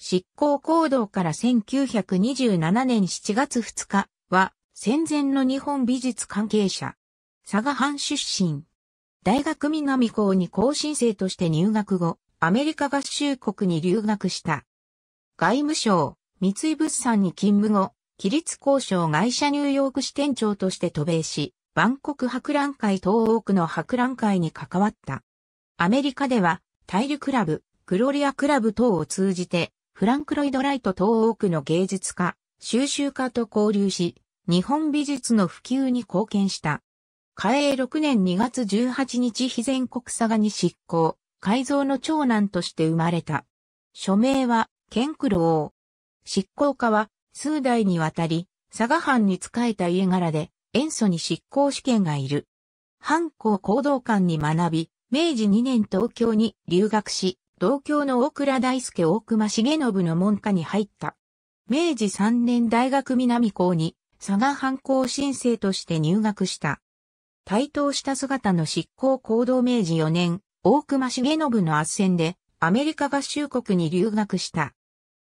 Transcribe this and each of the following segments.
執行行動から1927年7月2日は戦前の日本美術関係者。佐賀藩出身。大学南校に更新生として入学後、アメリカ合衆国に留学した。外務省、三井物産に勤務後、起立交渉会社ニューヨーク支店長として渡米し、万国博覧会東多くの博覧会に関わった。アメリカでは、タイルクラブ、グロリアクラブ等を通じて、フランク・ロイド・ライト東欧区の芸術家、収集家と交流し、日本美術の普及に貢献した。嘉永6年2月18日非全国佐賀に執行、改造の長男として生まれた。署名は、ケンクロー。執行家は、数代にわたり、佐賀藩に仕えた家柄で、塩素に執行試験がいる。藩校行動館に学び、明治2年東京に留学し、同郷の大倉大輔大隈重信の門下に入った。明治3年大学南校に佐賀藩校申請として入学した。台頭した姿の執行行動明治4年、大隈重信の圧戦でアメリカ合衆国に留学した。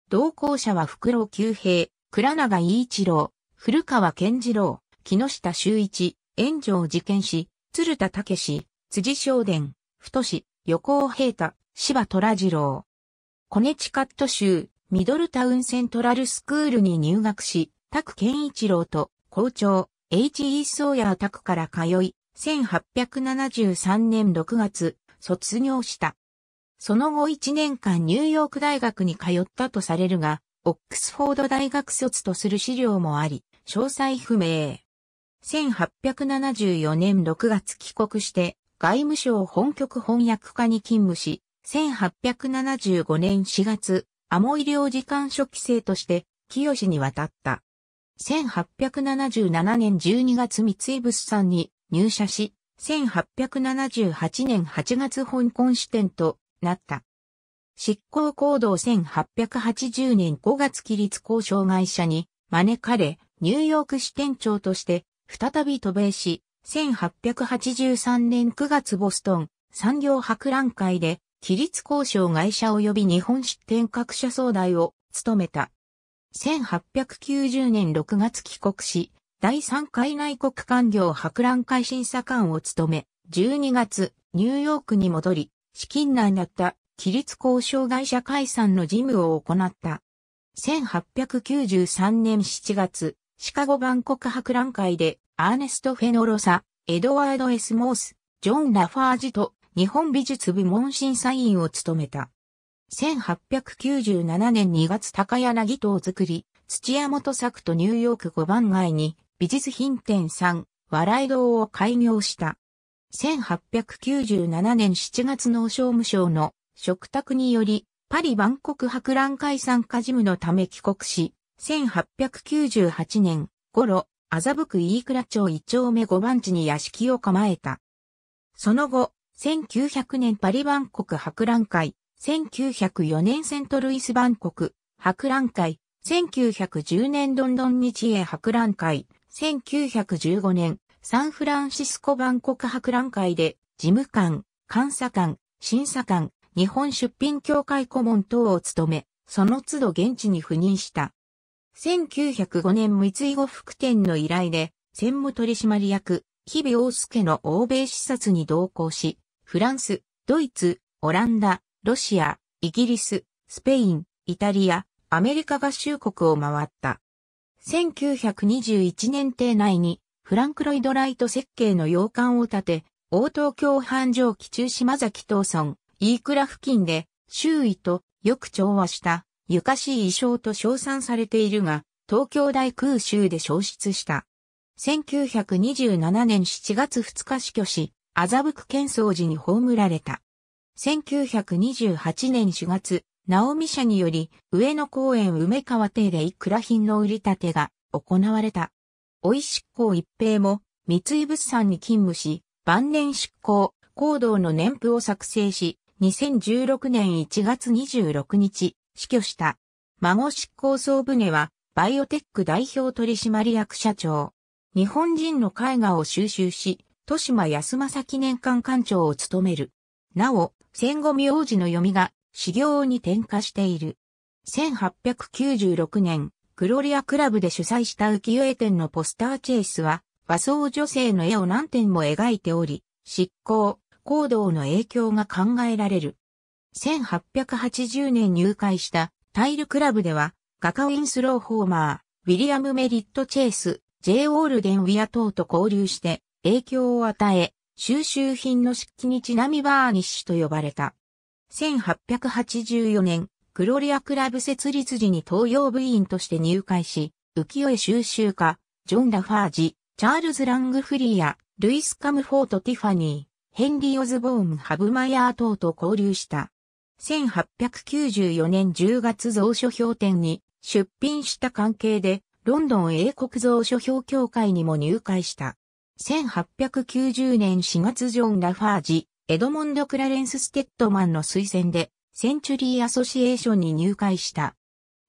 同校者は福郎久平、倉永伊一郎、古川健次郎、木下修一、炎上事件士、鶴田武士、辻正伝、太志、横尾平太、柴虎次郎。コネチカット州、ミドルタウンセントラルスクールに入学し、拓健一郎と校長、H.E. 宗タ拓から通い、1873年6月、卒業した。その後1年間ニューヨーク大学に通ったとされるが、オックスフォード大学卒とする資料もあり、詳細不明。1874年6月帰国して、外務省本局翻訳課に勤務し、1875年4月、アモイ領事間初期生として、清に渡った。1877年12月三井物産に入社し、1878年8月香港支店となった。執行行動1880年5月起立交渉会社に招かれ、ニューヨーク支店長として再び渡米し、1883年9月ボストン産業博覧会で規律交渉会社及び日本出展各社総代を務めた。1890年6月帰国し、第3回内国官業博覧会審査官を務め、12月、ニューヨークに戻り、資金難だった規律交渉会社解散の事務を行った。1893年7月、シカゴ万国博覧会で、アーネスト・フェノロサ、エドワード・エス・モース、ジョン・ラファージと日本美術部門審査員を務めた。1897年2月高柳島作り、土屋元作とニューヨーク5番街に美術品店3、笑い堂を開業した。1897年7月の商務省の食卓により、パリ万国博覧会参加事務のため帰国し、1898年頃、麻布区飯倉町1丁目5番地に屋敷を構えた。その後、1900年パリ万国博覧会、1904年セントルイス万国博覧会、1910年ロンドン日英博覧会、1915年サンフランシスコ万国博覧会で事務官、監査官、審査官、日本出品協会顧問等を務め、その都度現地に赴任した。1905年三井後福店の依頼で、専務取締役、日々大介の欧米視察に同行し、フランス、ドイツ、オランダ、ロシア、イギリス、スペイン、イタリア、アメリカ合衆国を回った。1921年帝内にフランクロイド・ライト設計の洋館を建て、大東京繁盛期中島崎東村、飯倉付近で周囲とよく調和したゆかしい衣装と称賛されているが、東京大空襲で消失した。1927年7月2日死去し、麻布建創寺に葬られた。1928年4月、直美社により、上野公園梅川邸でいくら品の売り立てが行われた。おい執行一平も、三井物産に勤務し、晩年執行、行動の年譜を作成し、2016年1月26日、死去した。孫執行総船は、バイオテック代表取締役社長。日本人の絵画を収集し、豊島康政記念館館長を務める。なお、戦後苗字の読みが、修行に転化している。1896年、グロリアクラブで主催した浮世絵展のポスターチェイスは、和装女性の絵を何点も描いており、執行、行動の影響が考えられる。1880年入会したタイルクラブでは、画家ウィンスロー・ホーマー、ウィリアム・メリット・チェイス、J. オールデン・ウィア等と交流して、影響を与え、収集品の漆器にちなみバーニッシュと呼ばれた。1884年、グロリアクラブ設立時に東洋部員として入会し、浮世絵収集家、ジョン・ラファージ、チャールズ・ラングフリーや、ルイス・カムフォート・ティファニー、ヘンリー・オズボーム・ハブマヤー等と交流した。1894年10月蔵書評店に出品した関係で、ロンドン英国蔵書評協会にも入会した。1890年4月ジョン・ラファージ、エドモンド・クラレンス・ステッドマンの推薦で、センチュリー・アソシエーションに入会した。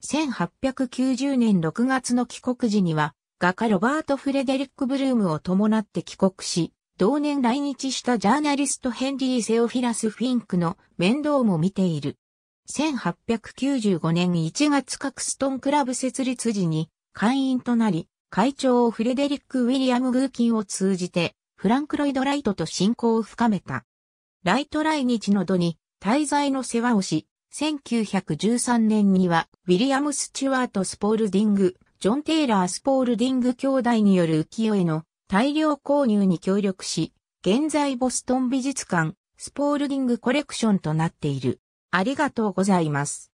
1890年6月の帰国時には、画家ロバート・フレデリック・ブルームを伴って帰国し、同年来日したジャーナリストヘンリー・セオフィラス・フィンクの面倒も見ている。1895年1月カクストンクラブ設立時に会員となり、会長フレデリック・ウィリアム・グーキンを通じて、フランク・ロイド・ライトと親交を深めた。ライト来日の度に滞在の世話をし、1913年には、ウィリアム・スチュワート・スポールディング、ジョン・テイラー・スポールディング兄弟による浮世絵の大量購入に協力し、現在ボストン美術館、スポールディングコレクションとなっている。ありがとうございます。